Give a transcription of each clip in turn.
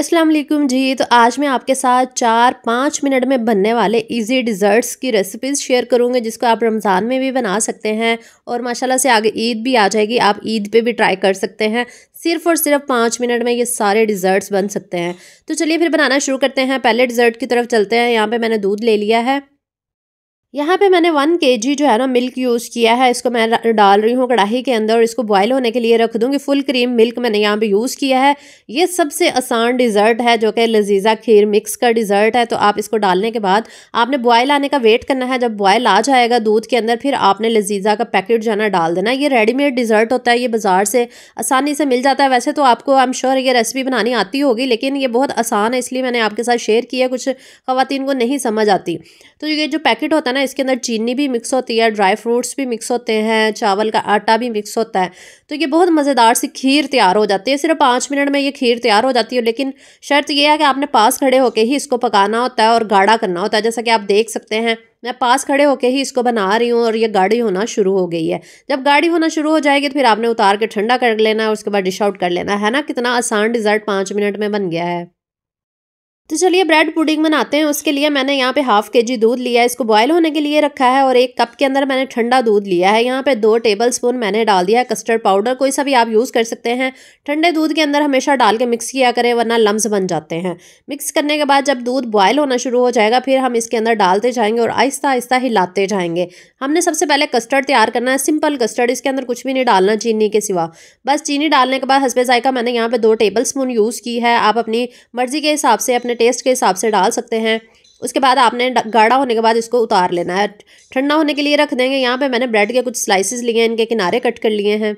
अस्सलाम वालेकुम जी तो आज मैं आपके साथ चार पाँच मिनट में बनने वाले इजी डिज़र्ट्स की रेसिपीज़ शेयर करूँगी जिसको आप रमज़ान में भी बना सकते हैं और माशाल्लाह से आगे ईद भी आ जाएगी आप ईद पे भी ट्राई कर सकते हैं सिर्फ और सिर्फ पाँच मिनट में ये सारे डिज़र्ट्स बन सकते हैं तो चलिए फिर बनाना शुरू करते हैं पहले डिज़र्ट की तरफ चलते हैं यहाँ पर मैंने दूध ले लिया है यहाँ पे मैंने वन के जी जो है ना मिल्क यूज़ किया है इसको मैं डाल रही हूँ कढ़ाई के अंदर और इसको बॉयल होने के लिए रख दूँगी फुल क्रीम मिल्क मैंने यहाँ पे यूज़ किया है ये सबसे आसान डिज़र्ट है जो कि लजीज़ा खीर मिक्स का डिज़र्ट है तो आप इसको डालने के बाद आपने बॉयल आने का वेट करना है जब बॉयल आ जाएगा दूध के अंदर फिर आपने लजीज़ा का पैकेट जो है ना डाल देना ये रेडीमेड डिज़र्ट होता है ये बाज़ार से आसानी से मिल जाता है वैसे तो आपको आई एम श्योर ये रेसिपी बनानी आती होगी लेकिन ये बहुत आसान है इसलिए मैंने आपके साथ शेयर किया कुछ खातन को नहीं समझ आती तो ये जो पैकेट होता है ना ना इसके अंदर चीनी भी मिक्स होती है ड्राई फ्रूट्स भी मिक्स होते हैं चावल का आटा भी मिक्स होता है तो ये बहुत मज़ेदार सी खीर तैयार हो जाती है सिर्फ पाँच मिनट में ये खीर तैयार हो जाती है लेकिन शर्त यह है कि आपने पास खड़े होकर ही इसको पकाना होता है और गाढ़ा करना होता है जैसा कि आप देख सकते हैं मैं पास खड़े होकर ही इसको बना रही हूँ और ये गाढ़ी होना शुरू हो गई है जब गाढ़ी होना शुरू हो जाएगी तो फिर आपने उतार के ठंडा कर लेना है उसके बाद डिश आउट कर लेना है ना कितना आसान डिज़र्ट पाँच मिनट में बन गया है तो चलिए ब्रेड पुडिंग बनाते हैं उसके लिए मैंने यहाँ पे हाफ के जी दूध लिया है इसको बॉयल होने के लिए रखा है और एक कप के अंदर मैंने ठंडा दूध लिया है यहाँ पे दो टेबल स्पून मैंने डाल दिया है कस्टर्ड पाउडर कोई सा भी आप यूज़ कर सकते हैं ठंडे दूध के अंदर हमेशा डाल के मिक्स किया करें वरना लम्स बन जाते हैं मिक्स करने के बाद जब दूध बॉयल होना शुरू हो जाएगा फिर हम इसके अंदर डालते जाएंगे और आहिस्ता आहिस्ता हिलाते जाएंगे हमने सबसे पहले कस्टर्ड तैयार करना है सिंपल कस्टर्ड इसके अंदर कुछ भी नहीं डालना चीनी के सिवा बस चीनी डालने के बाद हंसबे जायका मैंने यहाँ पर दो टेबल स्पून यूज़ की है आप अपनी मर्ज़ी के हिसाब से अपने अपने टेस्ट के हिसाब से डाल सकते हैं उसके बाद आपने गाढ़ा होने के बाद इसको उतार लेना है ठंडा होने के लिए रख देंगे यहाँ पे मैंने ब्रेड के कुछ स्लाइसेस लिए हैं इनके किनारे कट कर लिए हैं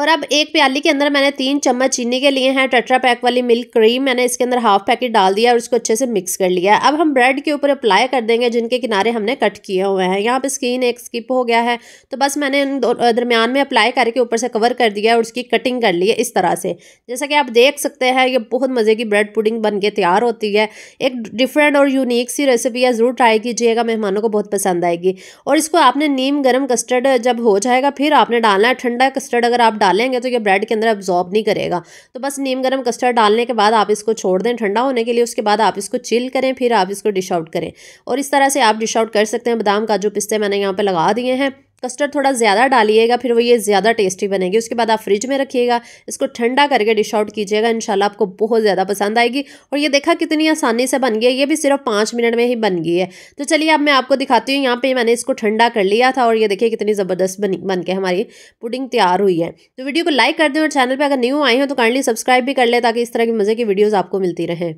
और अब एक प्याली के अंदर मैंने तीन चम्मच चीनी के लिए हैं टट्रा पैक वाली मिल्क क्रीम मैंने इसके अंदर हाफ पैकेट डाल दिया और इसको अच्छे से मिक्स कर लिया अब हम ब्रेड के ऊपर अप्लाई कर देंगे जिनके किनारे हमने कट किए हुए हैं यहाँ पे स्किन एक स्किप हो गया है तो बस मैंने इन दरमियान में अप्लाई करके ऊपर से कवर कर दिया और उसकी कटिंग कर ली है इस तरह से जैसा कि आप देख सकते हैं ये बहुत मज़े की ब्रेड पुडिंग बन के तैयार होती है एक डिफरेंट और यूनिक सी रेसिपी है ज़रूर ट्राई कीजिएगा मेहमानों को बहुत पसंद आएगी और इसको आपने नीम गर्म कस्टर्ड जब हो जाएगा फिर आपने डालना है ठंडा कस्टर्ड अगर आप डालेंगे तो ये ब्रेड के अंदर अब्जॉर्ब नहीं करेगा तो बस नीम गर्म कस्टर्ड डालने के बाद आप इसको छोड़ दें ठंडा होने के लिए उसके बाद आप इसको चिल करें फिर आप इसको डिश आउट करें और इस तरह से आप डिश आउट कर सकते हैं बादाम काजू पिस्ते मैंने यहाँ पर लगा दिए हैं कस्टर्ड थोड़ा ज़्यादा डालिएगा फिर वो ये ज़्यादा टेस्टी बनेगी उसके बाद आप फ्रिज में रखिएगा इसको ठंडा करके डिश आउट कीजिएगा इंशाल्लाह आपको बहुत ज़्यादा पसंद आएगी और ये देखा कितनी आसानी से बन गई है ये भी सिर्फ पाँच मिनट में ही बन गई है तो चलिए अब मैं आपको दिखाती हूँ यहाँ पर मैंने इसको ठंडा कर लिया था और ये देखिए कितनी ज़बरदस्त बन बन के हमारी पुडिंग तैयार हुई है तो वीडियो को लाइक कर दें और चैनल पर अगर न्यू आए हैं तो काइंडली सब्सक्राइब भी कर लें ताकि इस तरह की मज़े की वीडियोज़ आपको मिलती रहें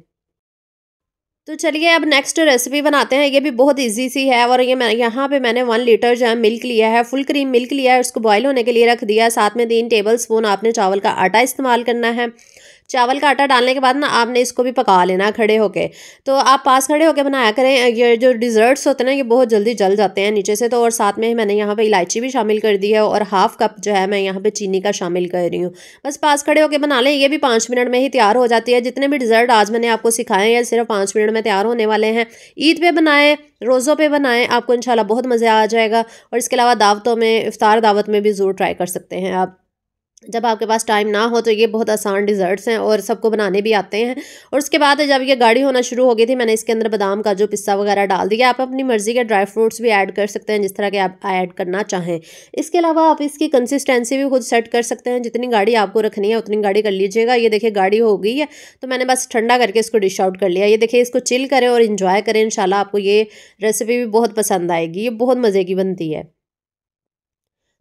तो चलिए अब नेक्स्ट रेसिपी बनाते हैं ये भी बहुत इजी सी है और ये मैं यहाँ पे मैंने वन लीटर जो है मिल्क लिया है फुल क्रीम मिल्क लिया है उसको बॉयल होने के लिए रख दिया साथ में तीन टेबल स्पून आपने चावल का आटा इस्तेमाल करना है चावल का आटा डालने के बाद ना आपने इसको भी पका लेना खड़े होके तो आप पास खड़े होके बनाया करें ये जो डिज़र्ट्स होते हैं ना ये बहुत जल्दी जल जाते हैं नीचे से तो और साथ में मैंने यहाँ पर इलायची भी शामिल कर दी है और हाफ़ कप जो है मैं यहाँ पर चीनी का शामिल कर रही हूँ बस पास खड़े होकर बना लें ये भी पाँच मिनट में ही तैयार हो जाती है जितने भी डिज़र्ट आज मैंने आपको सिखाए हैं सिर्फ पाँच मिनट में तैयार होने वाले हैं ईद पर बनाएँ रोज़ों पे बनाएं आपको इंशाल्लाह बहुत मज़ा आ जाएगा और इसके अलावा दावतों में इफ़ार दावत में भी ज़रूर ट्राई कर सकते हैं आप जब आपके पास टाइम ना हो तो ये बहुत आसान डिज़र्ट्स हैं और सबको बनाने भी आते हैं और उसके बाद जब ये गाढ़ी होना शुरू हो गई थी मैंने इसके अंदर बादाम का जो पिस्सा वगैरह डाल दिया आप अपनी मर्ज़ी के ड्राई फ्रूट्स भी ऐड कर सकते हैं जिस तरह के आप ऐड करना चाहें इसके अलावा आप इसकी कंसिस्टेंसी भी खुद सेट कर सकते हैं जितनी गाढ़ी आपको रखनी है उतनी गाढ़ी कर लीजिएगा ये देखिए गाढ़ी हो गई है तो मैंने बस ठंडा करके इसको डिश आउट कर लिया ये देखिए इसको चिल करें और इन्जॉय करें इन आपको ये रेसिपी भी बहुत पसंद आएगी ये बहुत मज़े की बनती है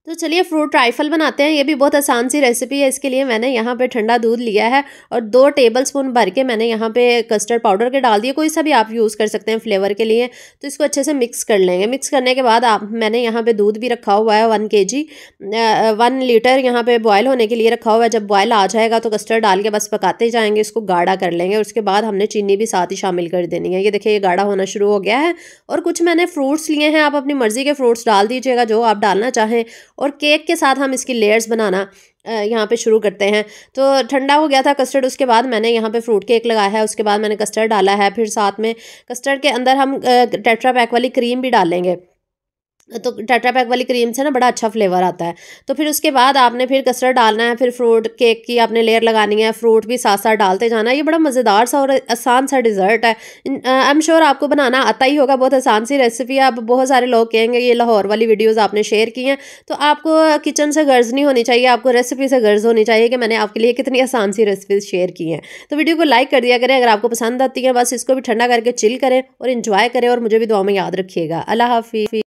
तो चलिए फ्रूट ट्राइफल बनाते हैं ये भी बहुत आसान सी रेसिपी है इसके लिए मैंने यहाँ पे ठंडा दूध लिया है और दो टेबल स्पून भर के मैंने यहाँ पे कस्टर्ड पाउडर के डाल दिए कोई सा भी आप यूज़ कर सकते हैं फ्लेवर के लिए तो इसको अच्छे से मिक्स कर लेंगे मिक्स करने के बाद आप मैंने यहाँ पे दूध भी रखा हुआ है वन के जी वन लीटर यहाँ पर बॉयल होने के लिए रखा हुआ है जब बॉयल आ जाएगा तो कस्टर्ड डाल के बस पकाते जाएंगे इसको गाढ़ा कर लेंगे और उसके बाद हमने चीनी भी साथ ही शामिल कर देनी है ये देखिए ये गाढ़ा होना शुरू हो गया है और कुछ मैंने फ्रूट्स लिए हैं आप अपनी मर्ज़ी के फ्रूट्स डाल दीजिएगा जो आप डालना चाहें और केक के साथ हम इसकी लेयर्स बनाना यहाँ पे शुरू करते हैं तो ठंडा हो गया था कस्टर्ड उसके बाद मैंने यहाँ पे फ्रूट केक लगाया है उसके बाद मैंने कस्टर्ड डाला है फिर साथ में कस्टर्ड के अंदर हम टेट्रा पैक वाली क्रीम भी डालेंगे तो टाटा पैक वाली क्रीम से ना बड़ा अच्छा फ्लेवर आता है तो फिर उसके बाद आपने फिर कस्टर्ड डालना है फिर फ्रूट केक की आपने लेयर लगानी है फ्रूट भी साथ साथ डालते जाना है ये बड़ा मज़ेदार सा और आसान सा डिज़र्ट है आई एम श्योर आपको बनाना आता ही होगा बहुत आसान सी रेसिपी है अब बहुत सारे लोग कहेंगे ये लाहौर वाली वीडियोज़ आपने शेयर की हैं तो आपको किचन से गर्ज नहीं होनी चाहिए आपको रेसिपी से गर्ज होनी चाहिए कि मैंने आपके लिए कितनी आसान सी रेसिपीज़ शेयर की हैं तो वीडियो को लाइक कर दिया करें अगर आपको पसंद आती है बस इसको भी ठंडा करके चिल करें और इन्जॉय करें और मुझे भी दुआ में याद रखिएगा अल्लाह हाफी